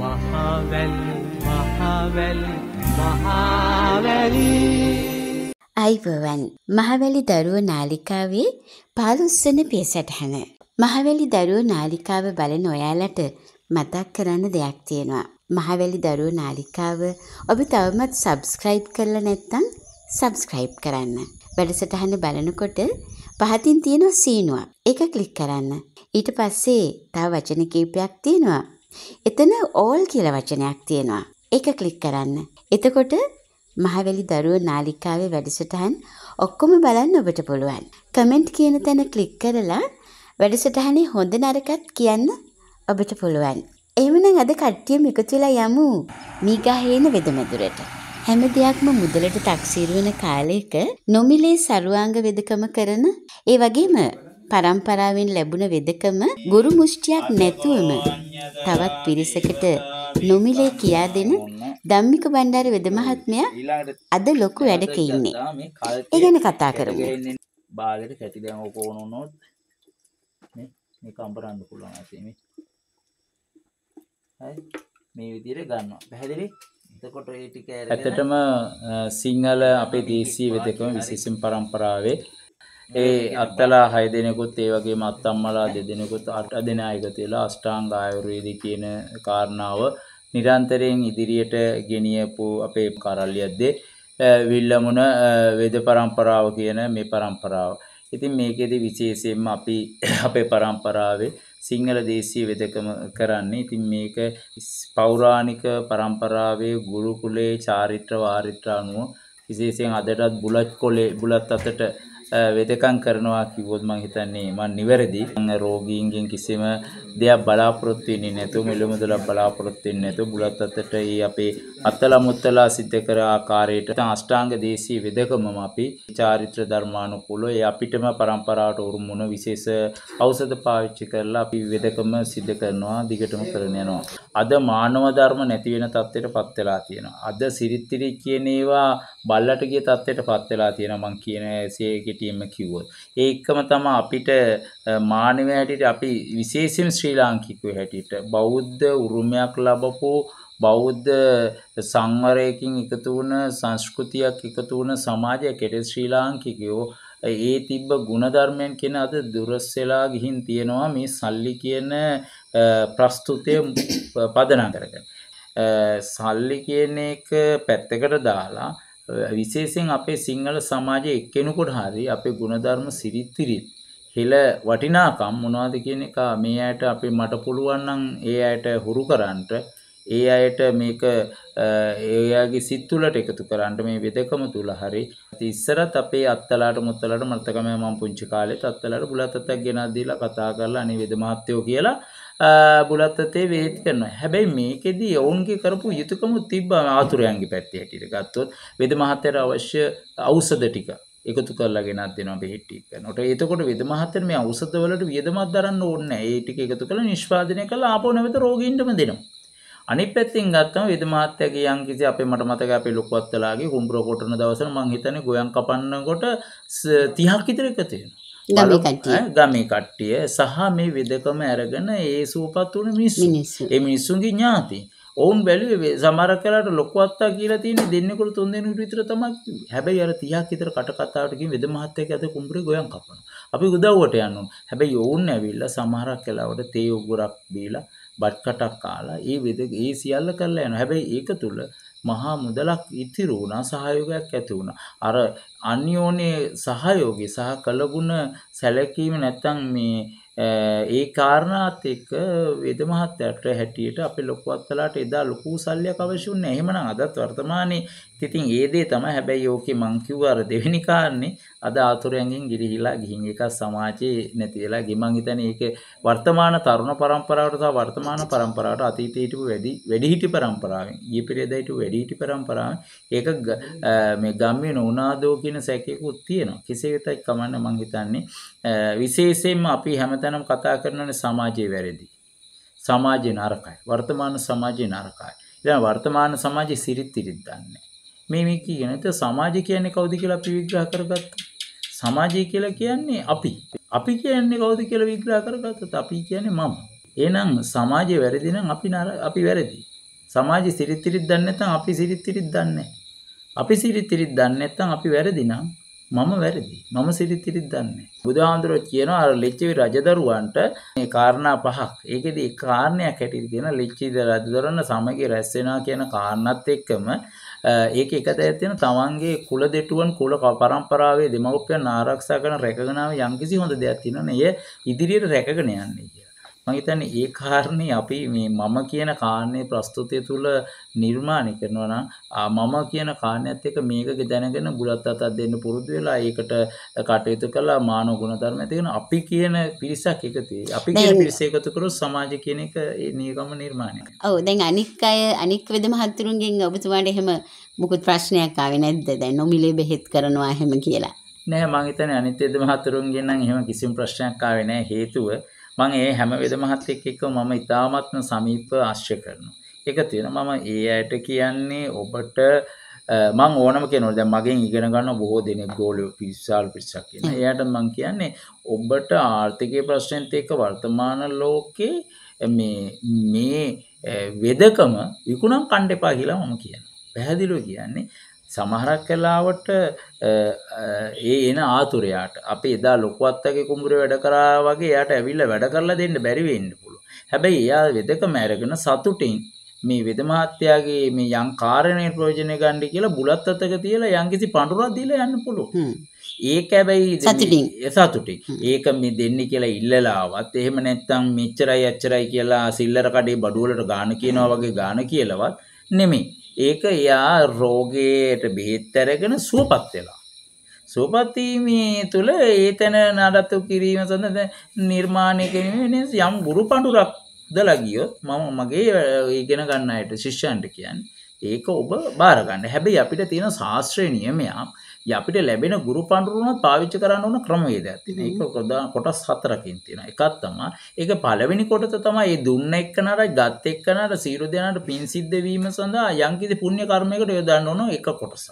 මහවැල් මහවැල් මහවැලි අයිවවන් මහවැලි දරුව නාලිකාවේ පාලුස්සන පියසටහන. මහවැලි දරුව නාලිකාව බලන ඔයාලට මතක් කරන්න දෙයක් තියෙනවා. මහවැලි දරුව නාලිකාව ඔබ තවමත් සබස්ක්‍රයිබ් කරලා නැත්තං සබස්ක්‍රයිබ් කරන්න. වැඩසටහන බලනකොට පහතින් තියෙනවා සීනුව එක කලික් කරන්න. ඊට පස්සේ තව වචන කීපයක් තියෙනවා එතන ඕල් කියල වචනයක් තියෙනවා. එක කලික් කරන්න. එතකොට මහවැලි දරුව නාලිකාවේ වැඩසටහන් ඔක්කොම බලන්න ඔබට පුළුවන්. කමෙන්ට් කියන තැන කලික් කරලා වැඩසටහනේ හොඳ නරකත් කියන්න ඔබට පුළුවන්. එමනම් අද කට්ටියම එකතුලා යමු මීගහේන වෙදමැදුරට. හැම දෙයක්ම මුදලට තක්සීරු වෙන කාලයක නොමිලේ සරුවාංග වෙදකම කරන ඒ වගේම පරම්පරාවෙන් ලැබුණ වෙදකම ගුරු මුෂ්ටියක් නැතුවම තවත් පිරිසකට නොමිලේ කියා දෙන ධම්මික බණ්ඩාර වෙද මහත්මයා අද ලොකු වැඩක ඉන්නේ. ඒ ගැන කතා කරමු. බාගෙට කැටි දැන් ඕක ඕන වුණොත් මේ මේ කම්බරන්න පුළුවන් ඇති මේ. හරි මේ විදිහට ගන්නවා. පැහැදිලි? එතකොට ඒ ටික ඇත්තටම සිංහල අපේ දේශීය වෙදකම විශේෂයෙන් પરම්පරාවේ ඒ අත්තලා හය දෙනෙකුත් ඒ වගේ මත්තම්මලා දෙදෙනෙකුත් අට දෙනා එකතු වෙලා අෂ්ටාංග ආයුර්වේදය කියන කාරණාව නිරන්තරයෙන් ඉදිරියට ගෙනියපු අපේ කරල්ලියද්දේ විල්ලමුණ වේද පරම්පරාව කියන මේ පරම්පරාව. ඉතින් මේකෙදි විශේෂයෙන්ම අපි අපේ පරම්පරාවේ සිංහල දේශීය වෙදකම කරන්නේ. ඉතින් මේක පෞරාණික පරම්පරාවේ ගුරුකුලේ චාරිත්‍ර වාරිත්‍ර අනුව විශේෂයෙන් අදටත් බුලත් කොලේ බුලත් අතට වෙදකම් කරනවා කිව්වොත් මං හිතන්නේ මං නිවැරදි. රෝගීන්ගෙන් කිසිම දෙයක් බලාපොරොත්තු වෙන්නේ නැතුව මෙලොමදලක් බලාපොරොත්තු වෙන්නේ නැතුව බුලත් අතට මේ අපේ අත්තලා මුත්තලා සිද්ධ කර ආකාරයට අෂ්ටාංග දේශී වෙදකමම අපි චාරිත්‍ර ධර්මානුකූලව ඒ අපිටම પરම්පරාවට උරුම වුණ විශේෂ ඖෂධ පාවිච්චි කරලා අපි වෙදකම සිද්ධ කරනවා දිගටම කරගෙන යනවා. අද මානව ධර්ම නැති වෙන තත්ත්වයටපත් වෙලා තියෙනවා. අද සිරිත්තිරි කියන ඒවා බල්ලට ගිය තත්ත්වයට පත් වෙලා තියෙනවා මං කියන ඇසේ කෙටියෙන්ම කිව්වොත්. ඒ එක්කම තමයි අපිට මානව හැටියට අපි විශේෂයෙන් ශ්‍රී ලාංකිකයෝ හැටියට බෞද්ධ උරුමයක් ලැබපු බෞද්ධ සංවරයකින් එකතු වුණ සංස්කෘතියක් එකතු වුණ සමාජයකට ශ්‍රී ලාංකිකයෝ ඒ තිබ්බ ගුණධර්මයන් කියන අද දුරස් වෙලා ගිහින් තියෙනවා මේ සල්ලි කියන ප්‍රස්තුතය පදනම් කරගෙන. සල්ලි කියන එක පැත්තකට දාලා විශේෂයෙන් අපේ සිංහල සමාජයේ එක්කෙනෙකුට හරි අපේ ගුණධර්ම සිරිත් විරිත් හෙළ වටිනාකම් මොනවද කියන එක මේ අයට අපි මට පුළුවන් නම් ඒ අයට හුරු කරන්නට ඒ අයට මේක ඒයාගේ සිත් තුළට එකතු කරන්න මේ වෙදකම තුල හරි ඉස්සරත් අපේ අත්තලාට මුත්තලාට මර්ථකම මම පුංචි කාලෙත් අත්තලාට බුලත් අත්තක් ගෙනත් දීලා කතා කරලා අනේ වෙද මහත්තයෝ කියලා බුලත් අතේ වේත් කරනවා. හැබැයි මේකෙදී ඔවුන්ගේ කරපු යුතුයකම තිබ්බ ආතුරයන්ගේ පැත්තේ හැටියට ගත්තොත් වෙද මහත්තයාට අවශ්‍ය ඖෂධ ටික එකතු කරලා ගෙනත් දෙනවා බෙහෙටි කරනකොට. එතකොට වෙද මහත්තයා මේ ඖෂධවලට වියදමක් දරන්න ඕනේ නැහැ. ඒ ටික එකතු කරලා නිෂ්පාදනය කරලා ආපහු නැවත රෝගීන්ටම දෙනවා. අනිත් පැත්තෙන් ගත්තම වෙද මහත්තයාගේ යම් කිසි අපේ මට මතක අපේ ලොකුවත්තලාගේ කුඹුර කොටන දවසන මං හිතන්නේ ගොයන් කපන්නකොට 30ක් විතර එකතු වෙනවා. ගමේ කට්ටිය ගමේ කට්ටිය සහ මේ වෙදකම අරගෙන ඒ සූපත් වුණ මිනිස්සු ඒ මිනිස්සුන්ගේ ඥාති ඔවුන් බැලුවේ සමහර කලාට ලොකු අත්තා කියලා තියෙන්නේ දෙන්නෙකුට තුන් දෙනෙකුට විතර තමයි හැබැයි අර 30ක් විතර කට කතාවට ගිහින් වෙද මහත්තයෙක් අත කුඹුරේ ගොයන් කපනවා අපි උදව්වට යන්න ඕන හැබැයි ඔවුන් ඇවිල්ලා සමහර කලාවට තේ උගුරක් බීලා බත් කටක් කාලා ඒ වෙද ඒ සියල්ල කරලා යනවා හැබැයි ඒක තුල මහා මුදලක් ඉතිරි වුණා සහයෝගයක් ඇති වුණා. අර අන්‍යෝන්‍ය සහයෝගය සහ කළගුණ සැලකීම නැත්තම් මේ ඒ කාරණාත් එක්ක වේද මහත්තයාට හැටියට අපේ ලොකු අත්තලාට එදා ලොකු සල්ලියක් අවශ්‍ය වුණේ. එහෙමනම් අදත් වර්තමානයේ ඉතින් ඒ දේ තමයි හැබැයි ඕකේ මං කිව්ව අර දෙවෙනි කාරණේ අද ආතුරයන්ගෙන් ගිරිහිලා ගිහින් එක සමාජයේ නැති වෙලා ගිමන් හිතන්නේ ඒක වර්තමාන තරුණ පරම්පරාවට සහ වර්තමාන පරම්පරාවට අතීතයේ හිටපු වැඩි වැඩිහිටි පරම්පරාවෙන් ඊ පෙරේදා හිටපු වැඩිහිටි පරම්පරාවෙන් ඒක මේ ගම්මේ නොඋනාදෝ කියන සැකයකුත් තියෙනවා. කෙසේ වෙතත් කමන්න මං හිතන්නේ විශේෂයෙන්ම අපි හැමතැනම කතා කරනනේ සමාජයේ වැරදි. සමාජයේ නරකයි. වර්තමාන සමාජයේ නරකයි. දැන් වර්තමාන සමාජයේ සිරිත් ඉරිත් දන්නේ. මේ මේ කියන. ඒත් සමාජය කියන්නේ කවුද කියලා අපි විග්‍රහ කරගත්තා. සමාජය කියලා කියන්නේ අපි. අපි කියන්නේ කවුද කියලා විග්‍රහ කරගත්තොත් අපි කියන්නේ මම. එහෙනම් සමාජය වැරදි නම් අපි අපි වැරදි. සමාජය සිරිතිරිත් දන්නේ නැත්නම් අපි සිරිතිරිත් දන්නේ අපි සිරිතිරිත් දන්නේ නැත්නම් අපි වැරදි නම් මම වැරදි. මම සිරිතිරිත් දන්නේ. බුදුහාඳුරෝ කියනවා අර ලිච්ඡවි රජදරුවන්ට මේ කාරණා පහක්. ඒකෙදි කාරණයක් හැටියට කියන ලිච්ඡවි රජදරුවන් සමගිය රැස් වෙනවා කියන කාරණාත් එක්කම ඒක එකතැන තියෙන තමන්ගේ කුල දෙටුවන් කුල පරම්පරාවේ දෙමව්පියන් ආරක්ෂා කරන රැකගෙනාව යම්කිසි හොඳ දෙයක් තියෙනවනේ. ඒ ඉදිරියට රැකගෙන යන්නේ. මම හිතන්නේ ඒ කාරණේ අපි මේ මම කියන කාරණේ ප්‍රස්තුතිය තුල නිර්මාණය කරනවා නම් මම කියන කාරණේත් එක්ක මේක දැනගෙන බුලත් අතක් දෙන්න පුරුදු වෙලා ඒකට කටයුතු කළා මානව ගුණධර්ම තියෙන අපි කියන පිරිසක් එකතු අපි කියන පිරිස එකතු කරොත් සමාජය කියන එක ඒ නියම නිර්මාණය ඔව් දැන් අනික් අය අනික් වෙද මහත්තුරුන්ගෙන් ඔබතුමාට එහෙම මුකුත් ප්‍රශ්නයක් ආවේ නැද්ද දැන් නොමිලේ බෙහෙත් කරනවා එහෙම කියලා නෑ මං හිතන්නේ අනිත් වෙද මහත්තුරුන්ගෙන් නම් එහෙම කිසිම ප්‍රශ්නයක් ආවේ නෑ හේතුව මම ඒ හැම වෙද මහත්තයෙක් එක්ක මම ඉතාමත්ම සමීප ආශ්‍රය කරනවා. එකතු වෙනවා මම ඒ අයට කියන්නේ ඔබට මං ඕනම කෙනෙකුට දැන් මගෙන් ඉගෙන ගන්න බොහෝ දෙනෙක් ගෝලෝ විශාල පිරිසක් ඉන්න. එයාට මං කියන්නේ ඔබට ආර්ථිකයේ ප්‍රශ්නෙත් එක්ක වර්තමාන ලෝකේ මේ මේ වෙදකම විකුණම් කණ්ඩ එපා කියලා මම කියනවා. පැහැදිලිව කියන්නේ සමහරක් කලාවට ඒ එන ආතුරයාට අපි එදා ලොකුවත්තගේ කුඹුරේ වැඩ කරා වගේ එයාට ඇවිල්ලා වැඩ කරලා දෙන්න බැරි වෙන්න පුළුවන්. හැබැයි එයා වෙදකම අරගෙන සතුටින් මේ වෙද මහත්තයාගේ මේ යම් කාරණේ ප්‍රයෝජනය ගන්න කියලා බුලත් අතක තියලා යම්කිසි පඳුරක් දීලා යන්න පුළුවන්. ඒක හැබැයි සතුටින් සතුටින්. ඒක මේ දෙන්න කියලා ඉල්ලලාවත් එහෙම නැත්නම් මෙච්චරයි අච්චරයි කියලා සිල්ලර කඩේ බඩුවලට ගාන කියනවා වගේ ගාන කියලාවත් නෙමෙයි. ඒක එයා රෝගයට බෙහෙත් අරගෙන සුවපත් වෙලා. සුවපත්වීමේ තුළ ඒතැන නඩත්තු කිරීම සඳ නිර්මාණය කිරීම යම් ගුරු පඩුරක් දලගියොත් මම මගේ ඉගෙන ගන්න අයට ශිෂ්‍යන්ට කියන් ඒක ඔබ බාරගන්න හැබැයි අපිට තියෙන ශාස්ත්‍රය නියමයක් අපිට ලැබෙන ගුරු පඬුරුම පාවිච්චි කරන්න ඕන ක්‍රමවේදයක් තියෙනවා. ඒක ප්‍රධාන කොටස් හතරකින් තියෙනවා. එකක් තමයි ඒක පළවෙනි කොටස තමයි මේ දුන්න එක්කනරයි ගත් එක්කනර සීරු දෙනාට පින් සිද්ධ වීම සඳහා යම්කිසි පුණ්‍ය කර්මයකට යොදන්න ඕන එක කොටසක්.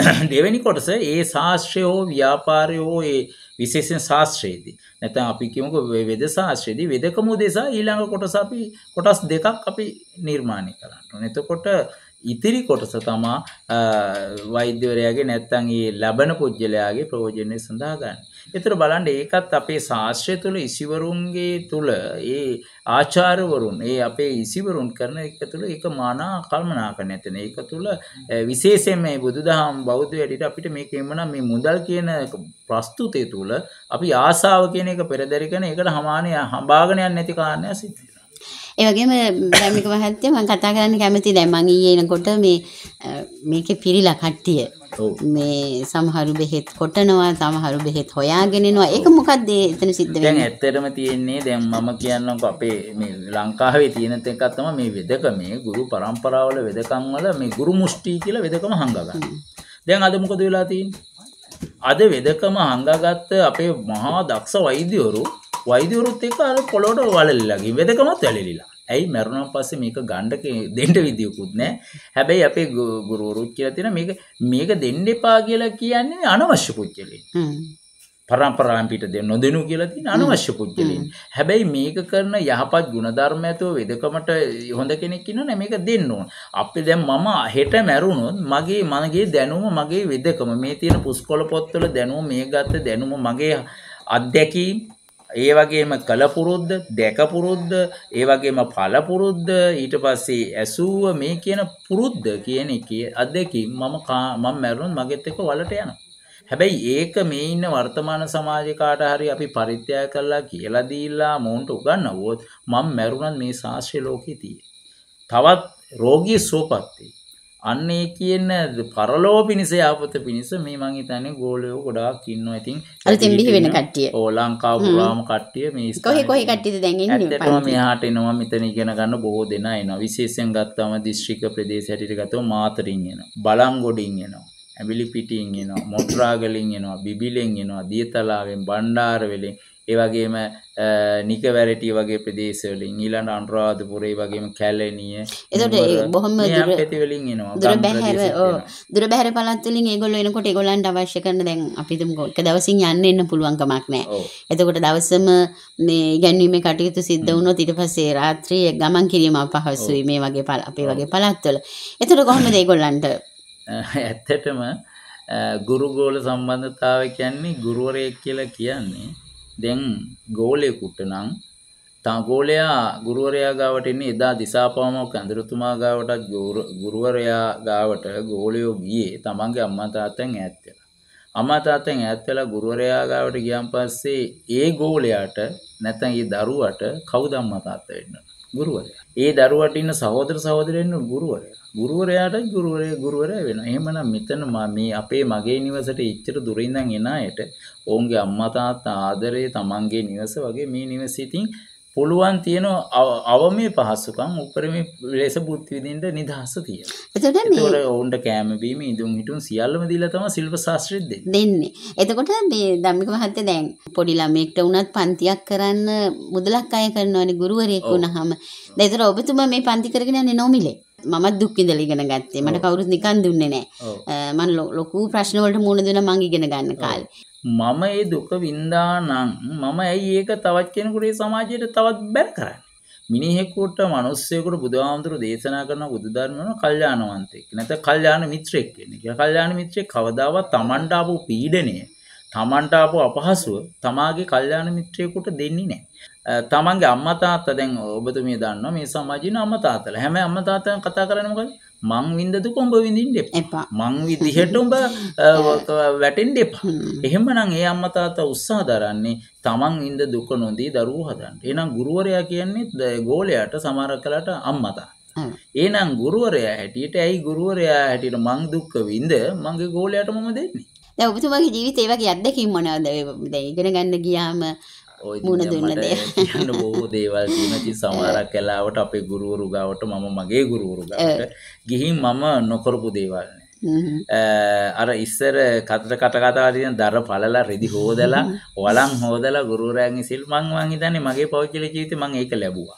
දෙවෙනි කොටස ඒ ශාස්ත්‍රය හෝ ව්‍යාපාරය හෝ ඒ විශේෂයෙන් ශාස්ත්‍රයේදී නැත්නම් අපි කියමුකෝ වේද ශාස්ත්‍රයේදී වේදකම උදෙසා ඊළඟ කොටස අපි කොටස් දෙකක් අපි නිර්මාණය කරන්න ඕනේ. එතකොට ඉතිරි කොටස තමා වෛද්‍යවරයාගේ නැත්තන් ඒ ලබන පුද්ගලයාගේ ප්‍රෝජනය සඳහා ගන්න. එතර බලන්ඩ ඒකත් අපේ ශාස්ත්‍රය තුළ ඉසිවරුන්ගේ තුළ ඒ ආචාරවරුන් ඒ අපේ ඉසිවරුන් කරන එක තුළ එක මානා කල්මනාක නැතන එක තුළ විශේෂෙන් මේ බුදුදහම් බෞද්ධ වැඩිට අපිට මේ එමන මේ මුදල් කියන ප්‍රස්තුතය තුළ අපි ආසාාව කියන එක පෙරදරිකන එකට හමානය හභාගනයක් නැති කාරණය සිතේ. ඒ වගේම ධර්මික මහත්තයා මම කතා කරන්න කැමති දැන් මම ඊයේ එනකොට මේ මේකේ පිරිලා කට්ටිය මේ සමහරු බෙහෙත් කොටනවා සමහරු බෙහෙත් හොයාගෙන එනවා ඒක මොකක්ද එතන සිද්ධ වෙන්නේ දැන් ඇත්තටම තියෙන්නේ දැන් මම කියන්නම්කෝ අපේ මේ ලංකාවේ තියෙන තේකක් තමයි මේ වෙදකමේ ගුරු પરම්පරාවල වෙදකම් වල මේ ගුරු මුෂ්ටි කියලා වෙදකම හංගා ගන්න. දැන් අද මොකද වෙලා තියෙන්නේ? අද වෙදකම හංගාගත්ත අපේ මහා දක්ෂ වෛද්‍යවරු වෛදවරුත් එක්ක අර පොළොට වලල්ලගේ වෙදකමත් වැලලිලා ඇයි මැරුණා පස්සේ මේක ගණ්ඩක දෙන්න විදියකුත් නැහැ. හැබැයි අපේ ගුරුවරුත් කියලා තියෙන මේක මේක දෙන්න එපා කියලා කියන්නේ අනවශ්‍ය පුජ්‍යලෙන්. පරම්පරාවෙන් පිට දෙන්න නොදෙනු කියලා තියෙන අනවශ්‍ය පුජ්‍යලෙන්. හැබැයි මේක කරන යහපත් ಗುಣධර්ම ඇතුව වෙදකමට හොඳ කෙනෙක් ඉන්නවනේ මේක දෙන්න ඕන. අපි දැන් මම හෙට මැරුණොත් මගේ මගේ දැනුම මගේ වෙදකම මේ තියෙන පුස්කොළ පොත්වල දැනුම මේ ගත්ත දැනුම මගේ අත්දැකීම් ඒ වගේම කලපුරුද්ද දැකපුරුද්ද ඒ වගේම ඵලපුරුද්ද ඊට පස්සේ ඇසුව මේ කියන පුරුද්ද කියන එකේ අදකින් මම මම මැරුණොත් මගෙත් එක්ක වලට යනවා හැබැයි ඒක මේ ඉන්න වර්තමාන සමාජේ කාට හරි අපි පරිත්‍යාග කළා කියලා දීලා මොවුන්ට උගන්වුවොත් මම මැරුණත් මේ ශාස්ත්‍රීය ලෝකේ තියෙයි තවත් රෝගී සුවපත් වෙයි අන්න ඒ කියන පරලෝ පිණිස යාපත පිණිස මේ මං හිතන්නේ ගෝලයෝ ගොඩාක් ඉන්නවා. ඉතින් අලුතෙන් බිහි වෙන කට්ටිය. ඕ ලංකාව පුරාම කට්ටිය මේ කොහේ කොහේ කට්ටියද දැන් ඉන්නේ? ඇත්තටම මෙහාට එනවා මෙතන ඉගෙන ගන්න බොහෝ දෙනා එනවා. විශේෂයෙන් ගත්තම දිස්ත්‍රික්ක ප්‍රදේශ හැටියට ගත්තම මාතරින් එනවා. බලංගොඩින් එනවා. ඇඹිලිපිටින් එනවා. මොට්‍රාගලින් එනවා. බිබිලෙන් එනවා. දියතලාවෙන් බණ්ඩාරවෙලෙන් ඒවගේම නිකවැරටි වගේ ප්‍රදේශවලින් ඊළඟ අනුරාධපුරේ වගේම කැලණිය එතකොට බොහොම දුර පැතිවලින් එනවා දුර බැහැර ඔව් දුර බැහැර පළාත් වලින් ඒගොල්ලෝ එනකොට ඒගොල්ලන්ට අවශ්‍ය කරන දැන් අපි හිතමු එක දවසින් යන්න එන්න පුළුවන් කමක් නැහැ එතකොට දවසම මේ ඉගැන්වීමේ කටයුතු සිද්ධ වුණොත් ඊට පස්සේ රාත්‍රියේ ගමන් කිරීම අපහසුයි මේ වගේ අපේ වගේ පළාත් වල එතකොට කොහොමද ඒගොල්ලන්ට ඇත්තටම ගුරුගෝල සම්බන්ධතාවය කියන්නේ ගුරුවරයෙක් කියලා කියන්නේ දැන් ගෝලයෙකුට නම් තා ගෝලයා ගුරුවරයා ගාවට එන්නේ එදා දිසාපාමොක් ඇඳුරුතුමා ගාවටත් ගුරුවරයා ගාවට ගෝලයෝ ගියේ තමන්ගේ අම්මා තාත්තෙන් ඈත් වෙලා. අම්මා තාත්තෙන් ඈත් වෙලා ගුරුවරයා ගාවට ගියන් පස්සේ ඒ ගෝලයාට නැත්නම් ඒ දරුවට කවුද අම්මා තාත්තා වෙන්නේ? ගුරුවරයා. ඒ දරුවට ඉන්න සහෝදර සහෝදරයන් ගුරුවරයා. ගුරුවරයාට ගුරුවරය ගුරුවරයා වෙනවා. එහෙමනම් මෙතන මේ අපේ මගේ නිවසට ඉච්චර දුරින් ඉඳන් එන අයට ඔවුන්ගේ අම්මා තාත්තා ආදරය තමන්ගේ නිවස වගේ මේ නිවසෙ ඉතින් පුළුවන් තියෙන අවමේ පහසුකම් උපරිම ලෙස බුද්ධි විදින්ට නිදහස තියෙනවා. එතකොට මේ ඔවුන්ට කෑම බීම ඉදුම් හිටුම් සියල්ලම දීලා තමයි ශිල්ප ශාස්ත්‍රය දෙන්නේ. එතකොට මේ ධම්මික මහත්තයා දැන් පොඩි ළමයෙක්ට වුණත් පන්තියක් කරන්න මුදලක් අය කරනවනේ ගුරුවරයෙක් වුණාම. දැන් ඒතර ඔබතුමා මේ පන්ති කරගෙන යන්නේ නොමිලේ. මමත් දුක් විඳලා ඉගෙන ගත්තේ. මට කවුරුත් නිකන් දුන්නේ නැහැ. මම ලොකු ප්‍රශ්න වලට මුහුණ දුන්නා මං ඉගෙන ගන්න කාලේ. මම ඒ දුක වින්දානං මම ඇයි ඒක තවත් කෙනකුරේ සමාජයට තවත් බැර කරන්න. මිනිහෙකුට මනුස්සයකුට බුදුහාමුදුරු දේශනා කරන බුදුධර්මන කල්්‍යානවන්තෙක් නැත කල්්‍යාන මිත්‍රෙක් වෙන කල්්‍යාන මිත්‍රේ කවදාව තමන්ටාපු පීඩනය තමන්ටාපු අපහසුව තමාගේ කල්්‍යාන මිත්‍රයකුට දෙන්නේ නෑ. තමන්ගේ අම්මා තාත්තා දැන් ඔබතුමිය දන්නවා මේ සමාජයේ අම්මා තාත්තලා හැම අම්මා තාත්තන් කතා කරන්නේ මොකද මං විඳදු කොඹ විඳින්න එපා මං විදිහට උඹ වැටෙන්න එපා එහෙමනම් ඒ අම්මා තාත්තා උත්සාහ දරන්නේ තමන් ඉඳ දුක නොදී දරුවෝ හදන්න. එහෙනම් ගුරුවරයා කියන්නේ ගෝලයාට සමහර කලට අම්මා තාත්තා. එහෙනම් ගුරුවරයා හැටියට ඇයි ගුරුවරයා හැටියට මං දුක් විඳ මගේ ගෝලයාට මම දෙන්නේ. දැන් ඔබතුමාගේ ජීවිතේ වගේ අත්දැකීම් මොනවද? දැන් ඉගෙන ගන්න ගියාම මුණ දුන්න දේ කියන්න බොහෝ දේවල් තියෙන ඉතින් සමහරක් කලාවට අපේ ගුරුවරු ගාවට මම මගේ ගුරුවරු ගාවට ගිහින් මම නොකරපු දේවල් නේ අර ඉස්සර කතර කටකතා තියෙන දර පළලා රෙදි හෝදලා වලන් හෝදලා ගුරුරයන් ඉසිල් මං මං හිතන්නේ මගේ පෞද්ගලික ජීවිතේ මම ඒක ලැබුවා.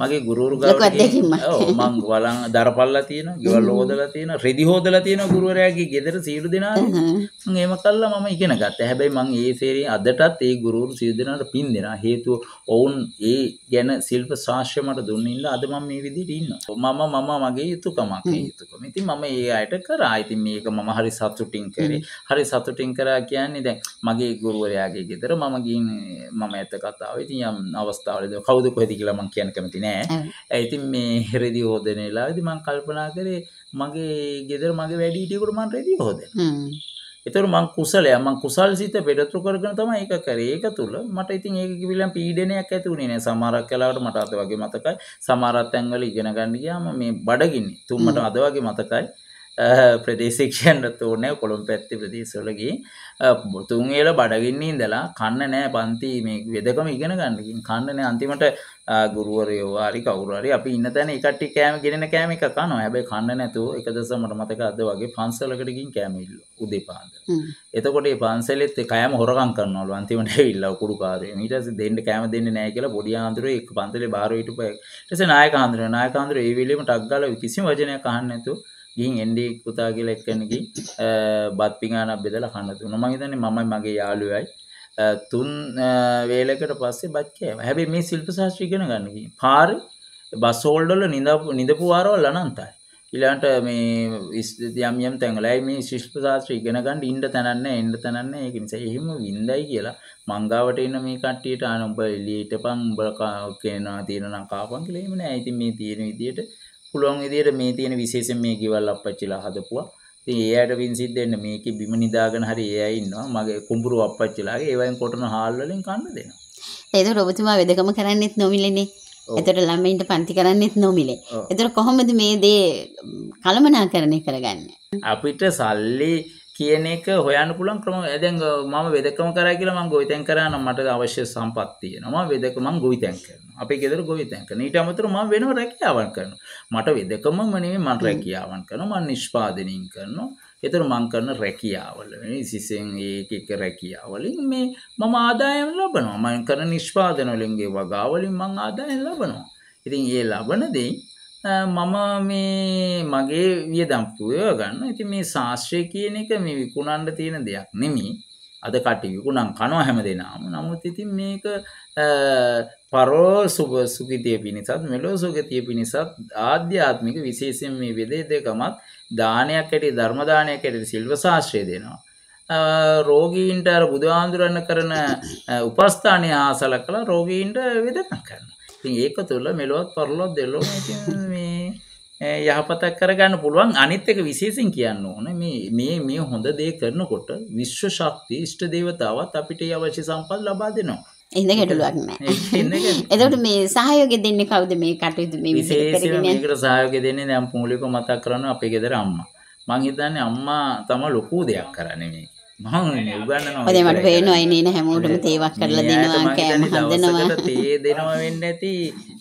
මගේ ගුරුවරු ගාවටම ඔව් මං වලන් දර පළලා තියෙන, ගෙවල් හෝදලා තියෙන, රෙදි හෝදලා තියෙන ගුරුවරයාගේ ගෙදර සීරු දෙනා මම එහෙම කළා මම ඉගෙන ගත්තා. හැබැයි මං ඒ සේරේ අදටත් ඒ ගුරුවරු සීරු දෙනාට පින් දෙනා හේතුව ඔවුන් ඒ ගැන සිල්ප ශාශ්‍ය මට දුන්නඉල්ල අද මම මේ විදිට ඉන්න මම මම මගේ යුතුකමක් යුතුකම ඉති මම ඒ අයට කරා ඉතින් මේක මම හරි සත්තුටින් කරේ හරි සතුටින් කරා කියන්නේ දැන් මගේ ගුරුවරයාගේ ගෙදර මම ගින් මම ඇත කතාව ඉති යම් අවස්ථාවලද කවුද කොහෙති කියලා මං කියන කැමති නෑ ඇතින් මේ හෙරදි හෝදනලාද මං කල්පනා කරේ මගේ ගෙදර මගේ වැඩිටිකුට මන් රෙදි හෝදන එතකොට මං කුසලයක් මං කුසල් සිත පෙරතුරු කරගෙන තමයි ඒක කරේ. ඒක තුල මට ඉතින් ඒක කිවිලම් පීඩනයක් ඇති වුණේ නෑ. සමහරක් කාලවලට මට අද වගේ මතකයි. සමහරක් තැන්වල ඉගෙන ගන්න ගියාම මේ බඩගින්නේ. තුම්මට අද වගේ මතකයි. ප්‍රදේශක්ෂයන්ට තෝනය කොළොම් පැත්ති ප්‍රදේශවලගේ තුන්ඒල බඩගින්නේ ඉඳලා කන්න නෑ පන්ති මේ වෙදකම ඉගෙන ගන්නකින් කන්නන අන්තිමට ගුරුවරයෝ ආරි කවුරරි අපි ඉන්න තැන එකටි කෑම ගෙනෙන කෑම එක කනවා හැබැයි කන්න නැතු එකදස මට මතක අද වගේ පන්සලකටකින් කෑමිල්ල උදේ පාන්ද එතකොට පන්සලෙත් කෑම හොරකම් කරනවලු අන්තිමට ඉල්ලා කුඩු කාරය ඊට දෙන්න කෑම දෙන්න නෑ කියලා පොඩි ආන්දුර එක් පන්සලේ බාරවිට පය ටස නායක හන්දුර නායක හන්දුර ඒ වෙලෙම ටක්ගල කිසිම වචනයක් අහන්න නැතුව ගිහින් එන්ඩි පුතා කියලා එක්කෙනෙක්ගේ බත් පිඟානක් බෙදලා කන්න දුන්නා. මම හිතන්නේ මමයි මගේ යාළුවයි තුන් වේලකට පස්සේ බත් කෑවා. හැබැයි මේ ශිල්ප ශාස්ත්‍රය ඉගෙන ගන්න ගිහින් පාරේ බස් හෝල්ඩ් වල නිඳපු නිඳපු වාරවල් අනන්තයි. ඊළඟට මේ යම් යම් තැන්වල ඇයි මේ ශිෂ්ට ශාස්ත්‍රය ඉගෙන ගන්න ඉන්න තැනක් නැහැ ඉන්න තැනක් නැහැ ඒක නිසා එහෙම වින්දයි කියලා මංගාවට එන මේ කට්ටියට අනුඹ එළියට පන් උඹ කේනවා තියෙනවා නම් කාපන් කියලා එහෙම නැහැ. ඉතින් මේ තියෙන විදියට පුළුවන් විදිහට මේ තියෙන විශේෂයෙන් මේ ගෙවල් අප්පච්චිලා හදපුවා. ඉතින් ඒ අයට වින් සිද්ධ වෙන්න මේකේ බිම නිදාගෙන හරි ඒ අය ඉන්නවා. මගේ කුඹුරු අප්පච්චිලාගේ ඒ වයින් කොටන හාල් වලින් කන්න දෙනවා. ඒතකොට ඔබතුමා වෙදකම කරන්නෙත් නොමිලේනේ. එතකොට ළමයින්ට පන්ති කරන්නෙත් නොමිලේ. එතකොට කොහොමද මේ දේ කළමනාකරණය කරගන්නේ? අපිට සල්ලි කියන එක හොයන්න පුළුවන් ක්‍රම දැන් මම වෙදකම කරා කියලා මම ගොවිතැන් කරා නම් මට අවශ්‍ය සම්පත් තියෙනවා මම වෙදක මම ගොවිතැන් කරනවා අපේ ගෙදර ගොවිතැන් කරනවා ඊට අමතරව මම වෙනම රැකියාවක් කරනවා මට වෙදකමම නෙමෙයි මම රැකියාවක් කරනවා මම නිෂ්පාදනයෙන් කරනවා ඒතර මං කරන රැකියාවල විශේෂයෙන් ඒක එක රැකියාවලින් මේ මම ආදායම් ලබනවා මම කරන නිෂ්පාදන වලින්ගේ වගාවලින් මං ආදායම් ලබනවා ඉතින් ඒ ලබන දේ මම මේ මගේ විය දම්පුය ගන්න ඇති මේ ශාස්ත්‍රය කියන එක මේ විකුණන්ඩ තියෙන දෙයක් නෙමි අද කටි විකුණන් කනවා හැම දෙනාම නමුත් ඉතින් මේක පරෝ සුබ සුගිතිය පිණිසත් මෙලෝ සුගතිය පිණිසත් ආධ්‍යාත්මික විශේෂෙන් මේ වෙදේ දෙකමත් දානයක් ඇටි ධර්මදානයක් ඇයට සිල්ව ශාශ්‍රය දෙනවා රෝගීන්ට අර බුදුහාන්දුරන්න කරන උපස්ථානය ආසල කළ රෝගීන්ට වෙදනක් කරන ඉතින් ඒක තුළ මෙලොවත් පරලොත් දෙලොව මේ යහපතක් කරගන්න පුළුවන් අනිත් එක විශේසින් කියන්න ඕන මේ මේ මේ හොඳ දේ කරනකොට විශ්ව ශක්ති ඉෂ්ට දේවතාවත් අපිට අවශ්‍ය සම්පත් ලබා දෙනවා. එඳ ගැටලුවක් නෑ එතකොට මේ සහයෝගය දෙන්නේ කවුද මේ කටයුතු මේ විශේෂයෙන් මේකට සහයෝගය දෙන්නේ දැන් මූලිකව මතක් කරනවා අපේ ගෙදර අම්මා. මං හිතන්නේ අම්මා තමයි ලොකු දෙයක් කරන්නේ මේක. ඔද මට පේන අයිනන හැමෝටම තේවක් කරලා දෙනවා කෑම හදනවා තේ දෙනවා වෙන්න ඇති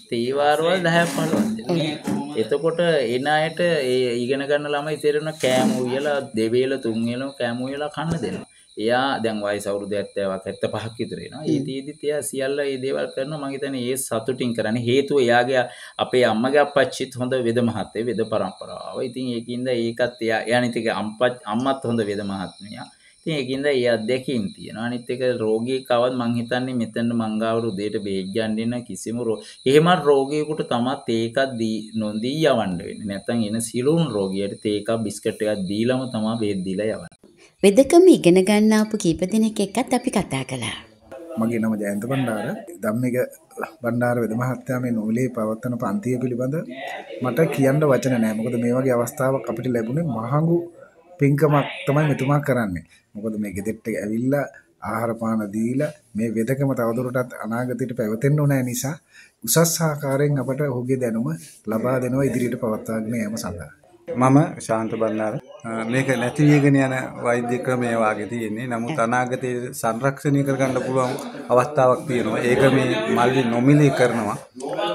තේවාරවල් දැහැ පලුව එතකොට එන අයට ඒ ඉගෙන ගන්න ළම ඉතෙරෙන කෑමූ කියලා දෙවේල තුන්ගලම් කෑමූයලා කන්න දෙනවා එයා දැන් වයි සෞරුද ඇත්තෑවක් ඇත්ත පහක් විතරෙන ඒතිීදි තිය සියල්ල ඒ දේවල් කරන මහිතන ඒ සතුටින් කරන හේතුව එයාගේ අපේ අම්මගේ අපච්චිත් හොඳ වෙද මහත්තේ වෙද පරම්පරාව ඉතින් ඒකින්ද ඒකත් එයා යනිතික අම්පච් අම්මත් හොඳ වෙද මහත්මයා ඉතින් ඒකින්ද ඒ අත්දැකීම් තියෙනවා. අනිත් එක රෝගියෙක් ආවත් මං හිතන්නේ මෙතන මංගාවට උදේට බේක් ගන්න කිසිම එහෙම රෝගියෙකුට තමත් ඒකක් දී නොදී යවන්න වෙන්නේ. නැත්තම් එන සිලුන් රෝගියට තේකක් බිස්කට් එකක් දීලම තමයි බේත් දීලා යවන්නේ. වෙදකම ඉගෙන ගන්න ආපු කීප දෙනෙක් එක්කත් අපි කතා කළා. මගේ නම ජයන්ත බණ්ඩාර. ධම්මික බණ්ඩාර වෙද මහත්තයා මේ නූලේ පවත්වන පන්තිය පිළිබඳ මට කියන්න වචන නැහැ. මොකද මේ වගේ අවස්ථාවක් අපිට ලැබුණේ මහඟු පින්කමක් තමයි මෙතුමා කරන්නේ. මොකද මේ ගෙදෙට්ට ඇවිල්ලා ආහාර පාන දීලා මේ වෙදකම තවදුරටත් අනාගතයට පැවතෙන්න ඕන නිසා උසස් ආකාරයෙන් අපට ඔහුගේ දැනුම ලබා දෙනවා ඉදිරියට පවත්වාගෙන යාම සඳහා. මම ශාන්ත බණ්ඩාර මේක නැති වීගෙන යන වෛද්‍ය ක්‍රමය වාගේ තියෙන්නේ. නමුත් අනාගතයේ සංරක්ෂණය කරගන්න පුළුවන් අවස්ථාවක් තියෙනවා. ඒක මේ මල්ලි නොමිලේ කරනවා.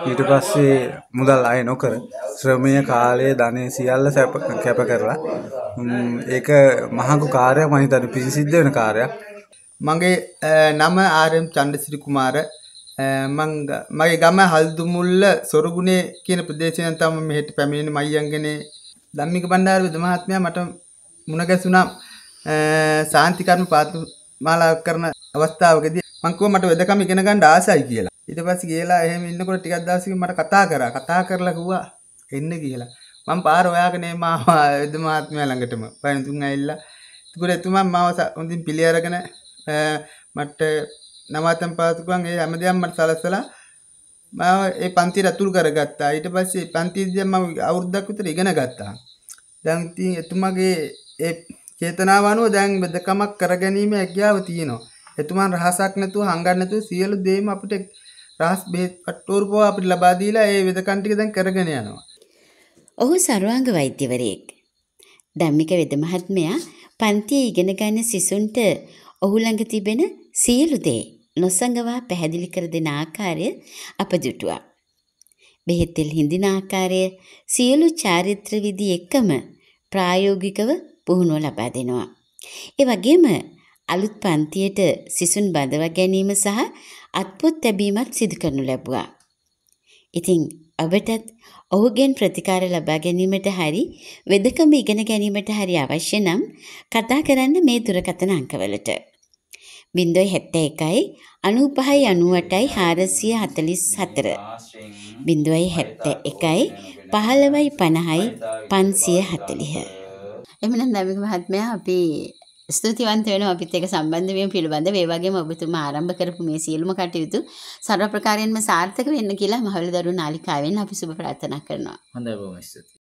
ඊට පස්සේ මුදල් ආය නොකර ශ්‍රමය කාලය ධනය සියල්ල සැප කැප කරලා ඒක මහකු කාරයක් මහිතන පිසිද්ධ වෙන කාරයක් මගේ නම ආරම් චන්ඩසිරි කුමාර මගේ ගම හල්දුමුල්ල සොරගුණේ කියන ප්‍රදේශයන් තම මෙහෙට පැමිණෙන මයියන්ගනේ ධම්මික බණ්ඩාර විදමහත්මයා මට මුණ ගැසුනම් සාන්තිකර්ම පාතු මාලා කරන අවස්ථාවකදී මංකුව මට වෙදකම ඉගෙන ගන්න ආසයි කියලා. ඊට පස්සේ කියලා එහෙම ඉන්නකොට ටිකක් දවසකින් මට කතා කරා. කතා කරලා කිව්වා එන්න කියලා මම පාර ඔයාගෙන මාව යුද මහත්මයා ළඟටම පයින්තුන් ඇවිල්ලා ඒකට එතුමා මාව හොඳින් පිළිඅරගෙන මට නවාතම් පාසුකම් ඒ හැමදේම මට සලස්සලා මාව ඒ පන්ති රතුල් කරගත්තා ඊට පස්සේ පන්තිදී මම අවුරුද්දක් විතර ඉගෙන ගත්තා දැන් ඉතින් එතුමාගේ ඒ චේතනාව අනුව දැන් බෙදකමක් කරගැනීම හැකියාව තියෙනවා එතුමන් රහසක් නැතුව හංගන්න නැතුව සියලු දේම අපිට රහස් බෙහෙත් පට්ටෝරුපව අපිට ලබා දීලා ඒ වෙදකම් ටික දැන් කරගෙන යනවා ඔහු සරුවංග වෛද්‍යවරයෙක්. ධම්මික වෙද මහත්මයා පන්තියේ ඉගෙන ගන්න සිසුන්ට ඔහු ළඟ තිබෙන සියලු දේ නොසඟවා පැහැදිලි කර දෙන ආකාරය අප දුටුවා. බෙහෙතෙල් හිඳින ආකාරය සියලු චාරිත්‍ර විදි එකම ප්‍රායෝගිකව පුහුණුව ලබා දෙනවා. ඒ වගේම අලුත් පන්තියට සිසුන් බඳව ගැනීම සහ අත්පොත් තැබීමත් සිදු කරනු ලැබුවා. ඉතින් ඔබටත් ඔහුගෙන් ප්‍රතිකාර ලබා ගැනීමට හරි වෙදකම ඉගෙන ගැනීමට හරි අවශ්‍ය නම් කතා කරන්න මේ දුරකථන අංකවලට. බින්දොයි හැත්ත එකයි අනූපහයි අනුවටයි හාරසිය හතලිස් හතර. බින්දුවයි හැත්ත එකයි පහළවයි පණහයි පන්සිය හතලිහ. එමනම් දැමික මහත්මයා අපි ස්තුතිවන්ත වෙනවා අපිත් එක්ක සම්බන්ධ වීම පිළිබඳව ඒ වගේම ඔබතුමා ආරම්භ කරපු මේ සියලුම කටයුතු ਸਰව ප්‍රකාරයෙන්ම සාර්ථක වෙන්න කියලා මහවැලි දරුවෝ නාලිකාවෙන් අපි සුබ ප්‍රාර්ථනා කරනවා. හොඳයි බොහොම ස්තුතියි.